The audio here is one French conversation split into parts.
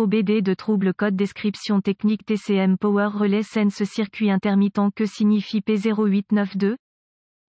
OBD de trouble code description technique TCM Power Relay Sense circuit intermittent que signifie P0892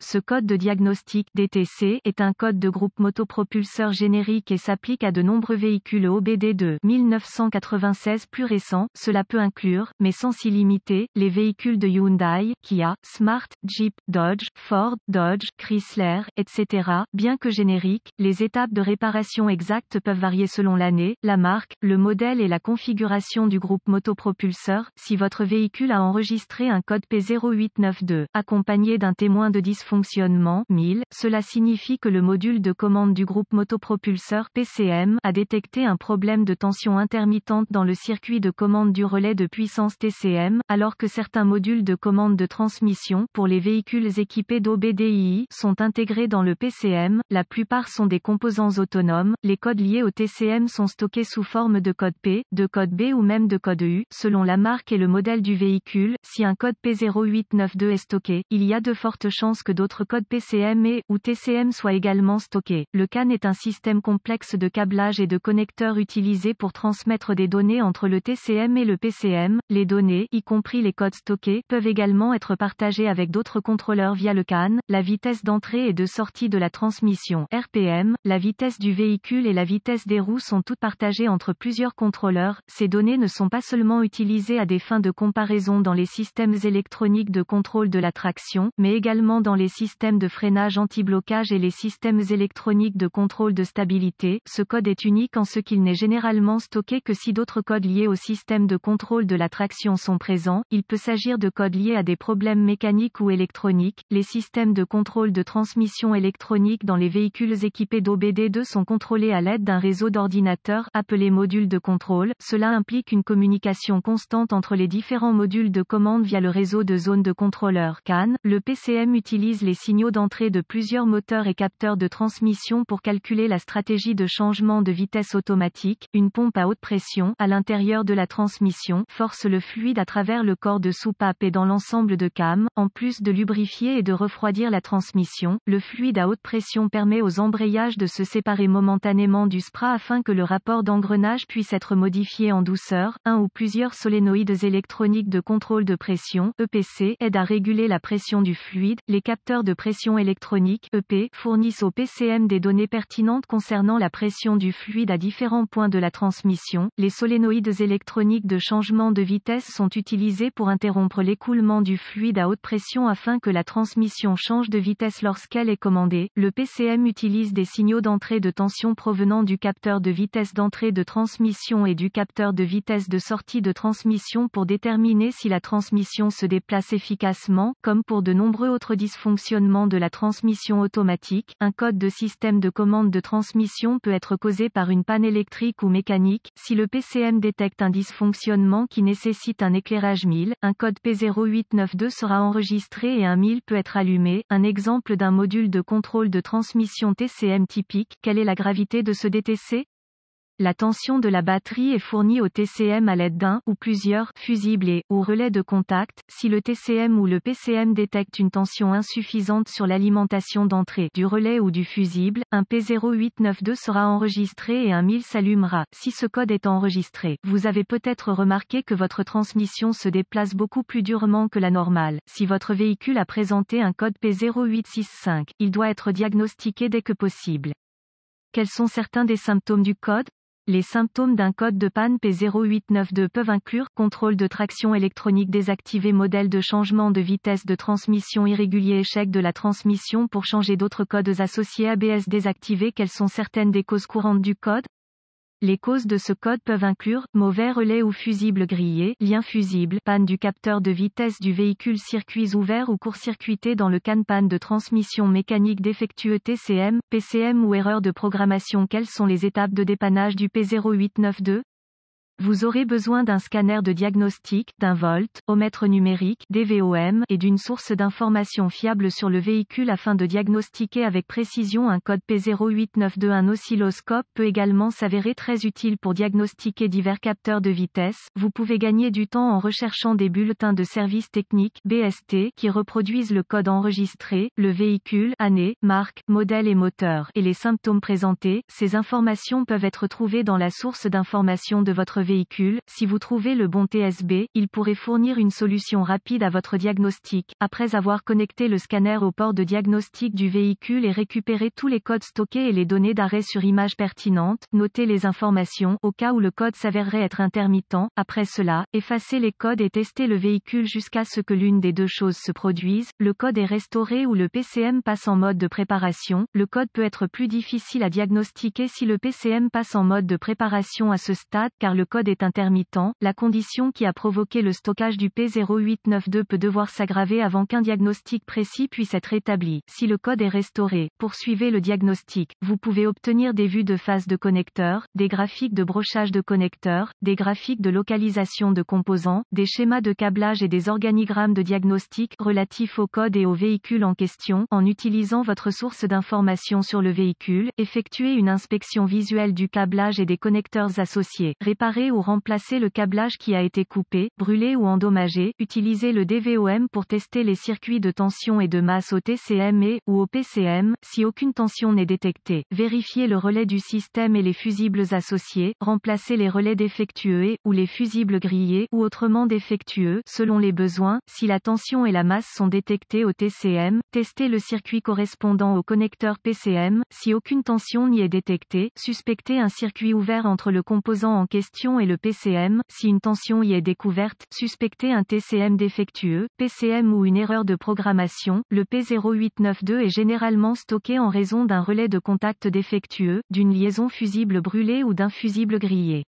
ce code de diagnostic DTC est un code de groupe motopropulseur générique et s'applique à de nombreux véhicules OBD 2 1996 plus récents. Cela peut inclure, mais sans s'y limiter, les véhicules de Hyundai, Kia, Smart, Jeep, Dodge, Ford, Dodge, Chrysler, etc. Bien que générique, les étapes de réparation exactes peuvent varier selon l'année, la marque, le modèle et la configuration du groupe motopropulseur. Si votre véhicule a enregistré un code P0892 accompagné d'un témoin de dysfonction fonctionnement. 1000, cela signifie que le module de commande du groupe motopropulseur PCM a détecté un problème de tension intermittente dans le circuit de commande du relais de puissance TCM, alors que certains modules de commande de transmission pour les véhicules équipés d'OBDI sont intégrés dans le PCM, la plupart sont des composants autonomes, les codes liés au TCM sont stockés sous forme de code P, de code B ou même de code U, selon la marque et le modèle du véhicule, si un code P0892 est stocké, il y a de fortes chances que d'autres codes PCM et ou TCM soient également stockés. Le CAN est un système complexe de câblage et de connecteurs utilisé pour transmettre des données entre le TCM et le PCM. Les données, y compris les codes stockés, peuvent également être partagées avec d'autres contrôleurs via le CAN. La vitesse d'entrée et de sortie de la transmission RPM, la vitesse du véhicule et la vitesse des roues sont toutes partagées entre plusieurs contrôleurs. Ces données ne sont pas seulement utilisées à des fins de comparaison dans les systèmes électroniques de contrôle de la traction, mais également dans les systèmes de freinage anti-blocage et les systèmes électroniques de contrôle de stabilité. Ce code est unique en ce qu'il n'est généralement stocké que si d'autres codes liés au système de contrôle de la traction sont présents. Il peut s'agir de codes liés à des problèmes mécaniques ou électroniques. Les systèmes de contrôle de transmission électronique dans les véhicules équipés d'OBD2 sont contrôlés à l'aide d'un réseau d'ordinateurs appelé module de contrôle. Cela implique une communication constante entre les différents modules de commande via le réseau de zones de contrôleur CAN. Le PCM utilise les signaux d'entrée de plusieurs moteurs et capteurs de transmission pour calculer la stratégie de changement de vitesse automatique. Une pompe à haute pression à l'intérieur de la transmission force le fluide à travers le corps de soupape et dans l'ensemble de cam. En plus de lubrifier et de refroidir la transmission, le fluide à haute pression permet aux embrayages de se séparer momentanément du spra afin que le rapport d'engrenage puisse être modifié en douceur. Un ou plusieurs solénoïdes électroniques de contrôle de pression, EPC, aident à réguler la pression du fluide. Les capteurs de pression électronique EP fournissent au PCM des données pertinentes concernant la pression du fluide à différents points de la transmission. Les solénoïdes électroniques de changement de vitesse sont utilisés pour interrompre l'écoulement du fluide à haute pression afin que la transmission change de vitesse lorsqu'elle est commandée. Le PCM utilise des signaux d'entrée de tension provenant du capteur de vitesse d'entrée de transmission et du capteur de vitesse de sortie de transmission pour déterminer si la transmission se déplace efficacement, comme pour de nombreux autres dysfonctions fonctionnement de la transmission automatique, un code de système de commande de transmission peut être causé par une panne électrique ou mécanique. Si le PCM détecte un dysfonctionnement qui nécessite un éclairage 1000, un code P0892 sera enregistré et un 1000 peut être allumé. Un exemple d'un module de contrôle de transmission TCM typique. Quelle est la gravité de ce DTC la tension de la batterie est fournie au TCM à l'aide d'un ou plusieurs fusibles et ou relais de contact. Si le TCM ou le PCM détecte une tension insuffisante sur l'alimentation d'entrée du relais ou du fusible, un P0892 sera enregistré et un 1000 s'allumera. Si ce code est enregistré, vous avez peut-être remarqué que votre transmission se déplace beaucoup plus durement que la normale. Si votre véhicule a présenté un code P0865, il doit être diagnostiqué dès que possible. Quels sont certains des symptômes du code les symptômes d'un code de panne P0892 peuvent inclure contrôle de traction électronique désactivé, modèle de changement de vitesse de transmission irrégulier, échec de la transmission pour changer d'autres codes associés ABS désactivé. Quelles sont certaines des causes courantes du code les causes de ce code peuvent inclure mauvais relais ou fusible grillé, lien fusible, panne du capteur de vitesse du véhicule, circuits ouverts ou court-circuités dans le can panne de transmission mécanique défectueux TCM, PCM ou erreur de programmation. Quelles sont les étapes de dépannage du P0892 vous aurez besoin d'un scanner de diagnostic, d'un volt, omètre numérique, DVOM, et d'une source d'information fiable sur le véhicule afin de diagnostiquer avec précision un code p 0892 Un oscilloscope peut également s'avérer très utile pour diagnostiquer divers capteurs de vitesse. Vous pouvez gagner du temps en recherchant des bulletins de service technique, BST, qui reproduisent le code enregistré, le véhicule, année, marque, modèle et moteur, et les symptômes présentés. Ces informations peuvent être trouvées dans la source d'information de votre véhicule, si vous trouvez le bon TSB, il pourrait fournir une solution rapide à votre diagnostic, après avoir connecté le scanner au port de diagnostic du véhicule et récupéré tous les codes stockés et les données d'arrêt sur image pertinentes notez les informations, au cas où le code s'avérerait être intermittent, après cela, effacez les codes et testez le véhicule jusqu'à ce que l'une des deux choses se produise, le code est restauré ou le PCM passe en mode de préparation, le code peut être plus difficile à diagnostiquer si le PCM passe en mode de préparation à ce stade car le code est intermittent, la condition qui a provoqué le stockage du P0892 peut devoir s'aggraver avant qu'un diagnostic précis puisse être établi. Si le code est restauré, poursuivez le diagnostic. Vous pouvez obtenir des vues de phase de connecteurs, des graphiques de brochage de connecteurs, des graphiques de localisation de composants, des schémas de câblage et des organigrammes de diagnostic relatifs au code et au véhicule en question. En utilisant votre source d'information sur le véhicule, effectuez une inspection visuelle du câblage et des connecteurs associés. Réparez ou remplacer le câblage qui a été coupé, brûlé ou endommagé. Utiliser le DVOM pour tester les circuits de tension et de masse au TCM et ou au PCM si aucune tension n'est détectée. Vérifier le relais du système et les fusibles associés. Remplacer les relais défectueux et ou les fusibles grillés ou autrement défectueux selon les besoins. Si la tension et la masse sont détectées au TCM, tester le circuit correspondant au connecteur PCM si aucune tension n'y est détectée. Suspecter un circuit ouvert entre le composant en question et le PCM, si une tension y est découverte, suspecter un TCM défectueux, PCM ou une erreur de programmation, le P0892 est généralement stocké en raison d'un relais de contact défectueux, d'une liaison fusible brûlée ou d'un fusible grillé.